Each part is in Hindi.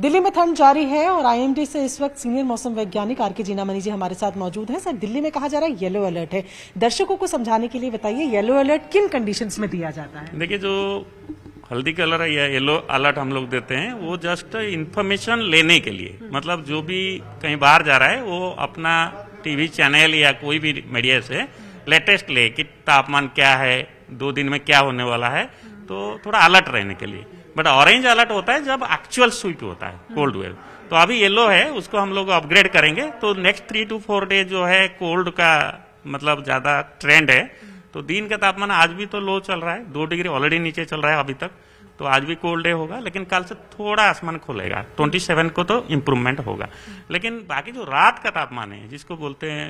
दिल्ली में ठंड जारी है और आईएमडी से इस वक्त सीनियर मौसम वैज्ञानिक आर के जीना मनी जी हमारे साथ मौजूद हैं सर दिल्ली में कहा जा रहा है येलो अलर्ट है दर्शकों को समझाने के लिए बताइए येलो अलर्ट किन कंडीशंस में दिया जाता है देखिए जो हल्दी कलर है या येलो अलर्ट हम लोग देते हैं वो जस्ट इन्फॉर्मेशन लेने के लिए हम्म। मतलब जो भी कहीं बाहर जा रहा है वो अपना टीवी चैनल या कोई भी मीडिया से लेटेस्ट ले कि तापमान क्या है दो दिन में क्या होने वाला है हम्म। तो थोड़ा अलर्ट रहने के लिए बट ऑरेंज अलर्ट होता है जब एक्चुअल स्वीप होता है कोल्ड वेव तो अभी येलो है उसको हम लोग अपग्रेड करेंगे तो next three to four day जो है कोल्ड का मतलब ज्यादा ट्रेंड है तो दिन का तापमान आज भी तो लो चल रहा है दो डिग्री ऑलरेडी नीचे चल रहा है अभी तक तो आज भी कोल्ड डे होगा लेकिन कल से थोड़ा आसमान खुलेगा 27 को तो इम्प्रूवमेंट होगा लेकिन बाकी जो रात का तापमान है जिसको बोलते हैं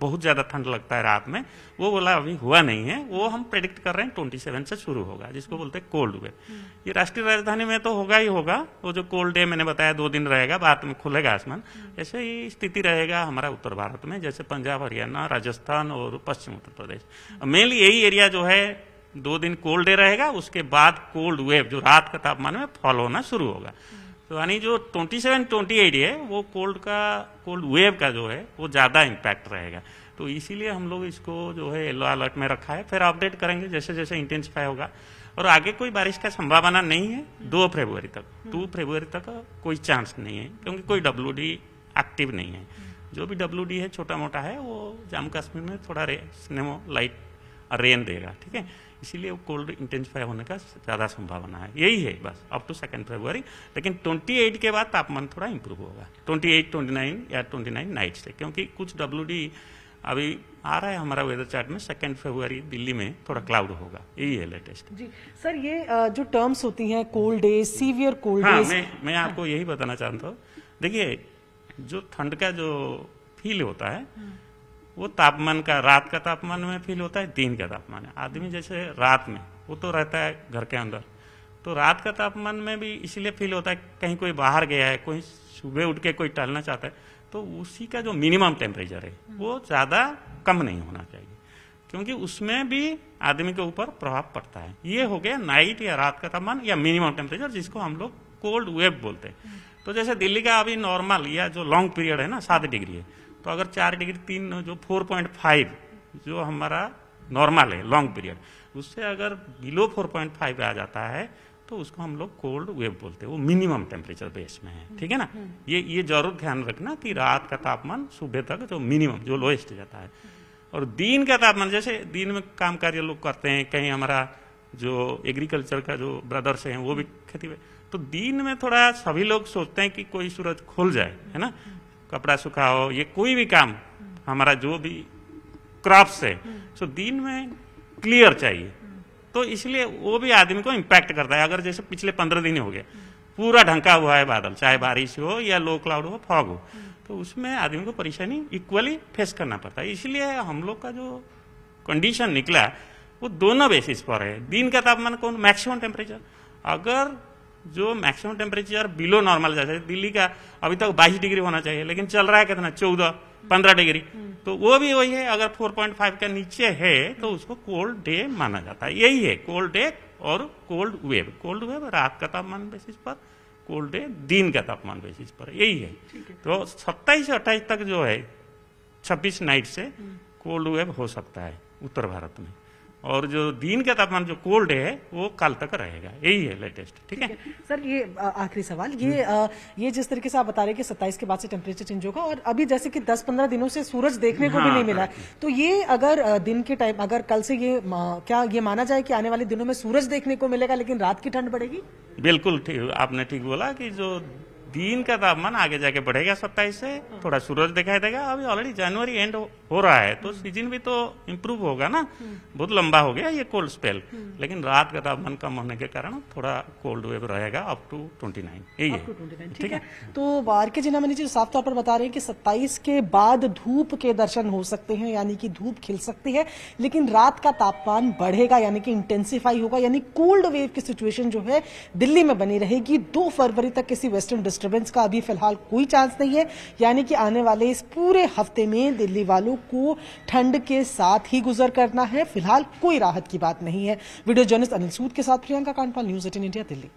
बहुत ज़्यादा ठंड लगता है रात में वो बोला अभी हुआ नहीं है वो हम प्रेडिक्ट कर रहे हैं ट्वेंटी सेवन से शुरू होगा जिसको बोलते हैं कोल्ड हम्म। वेव ये राष्ट्रीय राजधानी में तो होगा ही होगा वो जो कोल्ड डे मैंने बताया दो दिन रहेगा बाद में खुलेगा आसमान हम्म। ऐसे ही स्थिति रहेगा हमारा उत्तर भारत में जैसे पंजाब हरियाणा राजस्थान और पश्चिम उत्तर प्रदेश हम्म। मेनली यही एरिया जो है दो दिन कोल्ड डे रहेगा उसके बाद कोल्ड वेव जो रात का तापमान में फॉल होना शुरू होगा तो यानी जो 27, 28 है वो कोल्ड का कोल्ड वेव का जो है वो ज़्यादा इम्पैक्ट रहेगा तो इसीलिए हम लोग इसको जो है येलो अलर्ट में रखा है फिर अपडेट करेंगे जैसे जैसे इंटेंसिफाई होगा और आगे कोई बारिश का संभावना नहीं है दो फरवरी तक टू हम्म। फरवरी तक कोई चांस नहीं है क्योंकि कोई डब्ल्यू एक्टिव नहीं है जो भी डब्ल्यू है छोटा मोटा है वो जम्मू कश्मीर में थोड़ा रे स्नेमो लाइट रेन देगा ठीक है इसीलिए वो कोल्ड इंटेंसिफाई होने का ज़्यादा संभावना है यही है बस अप टू सेकेंड फेब्रुवरी लेकिन 28 के बाद तापमान थोड़ा इंप्रूव होगा 28, 29 या 29 नाइट से क्योंकि कुछ डब्ल्यू अभी आ रहा है हमारा वेदर चार्ट में सेकेंड फेब्रुवरी दिल्ली में थोड़ा क्लाउड होगा यही है लेटेस्ट जी सर ये जो टर्म्स होती हैं कोल्ड डे सीवियर कोल्ड हाँ, मैं मैं हाँ। आपको यही बताना चाहता हूँ देखिए जो ठंड का जो फील होता है हाँ। वो तापमान का रात का तापमान में फील होता है दिन का तापमान में आदमी जैसे रात में वो तो रहता है घर के अंदर तो रात का तापमान में भी इसलिए फील होता है कहीं कोई बाहर गया है कोई सुबह उठ के कोई टहलना चाहता है तो उसी का जो मिनिमम टेम्परेचर है हम्म। वो ज़्यादा कम नहीं होना चाहिए क्योंकि उसमें भी आदमी के ऊपर प्रभाव पड़ता है ये हो गया नाइट या रात का तापमान या मिनिमम टेम्परेचर जिसको हम लोग कोल्ड वेव बोलते हैं हम्म। तो जैसे दिल्ली का अभी नॉर्मल या जो लॉन्ग पीरियड है ना सात डिग्री है तो अगर चार डिग्री तीन जो फोर पॉइंट फाइव जो हमारा नॉर्मल है लॉन्ग पीरियड उससे अगर बिलो फोर पॉइंट फाइव आ जाता है तो उसको हम लोग कोल्ड वेव बोलते हैं वो मिनिमम टेम्परेचर बेस में है ठीक है ना हम्म। ये ये जरूर ध्यान रखना कि रात का तापमान सुबह तक जो मिनिमम जो लोएस्ट जाता है और दिन का तापमान जैसे दिन में काम कार्य लोग करते हैं कहीं हमारा जो एग्रीकल्चर का जो ब्रदर्स हैं वो भी खेती तो दिन में थोड़ा सभी लोग सोचते हैं कि कोई सूरज खुल जाए है ना कपड़ा सुखाओ ये कोई भी काम हमारा जो भी क्रॉप्स है सो दिन में क्लियर चाहिए तो इसलिए वो भी आदमी को इम्पैक्ट करता है अगर जैसे पिछले पंद्रह दिन हो गए पूरा ढंका हुआ है बादल चाहे बारिश हो या लो क्लाउड हो फॉग हो तो उसमें आदमी को परेशानी इक्वली फेस करना पड़ता है इसलिए हम लोग का जो कंडीशन निकला वो दोनों बेसिस पर है दिन का तापमान कौन मैक्सिमम टेम्परेचर अगर जो मैक्सिमम टेम्परेचर बिलो नॉर्मल जाता है दिल्ली का अभी तक बाईस डिग्री होना चाहिए लेकिन चल रहा है कितना चौदह पंद्रह डिग्री हम्म। तो वो भी वही है अगर 4.5 का नीचे है तो हम्म। उसको कोल्ड डे माना जाता है यही है कोल्ड डे और कोल्ड वेव कोल्ड वेव रात का तापमान बेसिस पर कोल्ड डे दिन का तापमान बेसिस पर यही है, है। तो सत्ताईस से अट्ठाईस तक जो है छब्बीस नाइट से कोल्ड हम्म। वेव हो सकता है उत्तर भारत में और जो दिन का तापमान जो कोल्ड है वो कल तक रहेगा यही है लेटेस्ट ठीक है सर ये आखिरी सवाल ये आ, ये जिस तरीके से आप बता रहे कि 27 के बाद से टेम्परेचर चेंज होगा और अभी जैसे कि 10-15 दिनों से सूरज देखने को हाँ, भी नहीं हाँ, मिला हाँ, तो ये अगर दिन के टाइम अगर कल से ये क्या ये माना जाए कि आने वाले दिनों में सूरज देखने को मिलेगा लेकिन रात की ठंड बढ़ेगी बिल्कुल ठीक आपने ठीक बोला की जो दिन का तापमान आगे जाके बढ़ेगा सत्ताईस से थोड़ा सूरज दिखाई देगा अभी ऑलरेडी जनवरी एंड हो रहा है तो सीजन भी तो इम्प्रूव होगा ना बहुत लंबा हो गया ये कोल्ड स्पेल लेकिन रात का तापमान कम होने के कारण थोड़ा कोल्ड वेव रहेगा अप टू ट्वेंटी नाइन यही है ठीक है तो बार के जिना मैनेजर साफ तौर पर बता रहे हैं कि सत्ताईस के बाद धूप के दर्शन हो सकते हैं यानी कि धूप खिल सकती है लेकिन रात का तापमान बढ़ेगा यानी कि इंटेंसिफाई होगा यानी कोल्ड वेव की सिचुएशन जो है दिल्ली में बनी रहेगी दो फरवरी तक किसी वेस्टर्न डिस्टर्बेंस का अभी फिलहाल कोई चांस नहीं है यानी कि आने वाले इस पूरे हफ्ते में दिल्ली वालों को ठंड के साथ ही गुजर करना है फिलहाल कोई राहत की बात नहीं है वीडियो जर्नलिस्ट अनिल सूद के साथ Priyanka Kandpal news eighteen India Delhi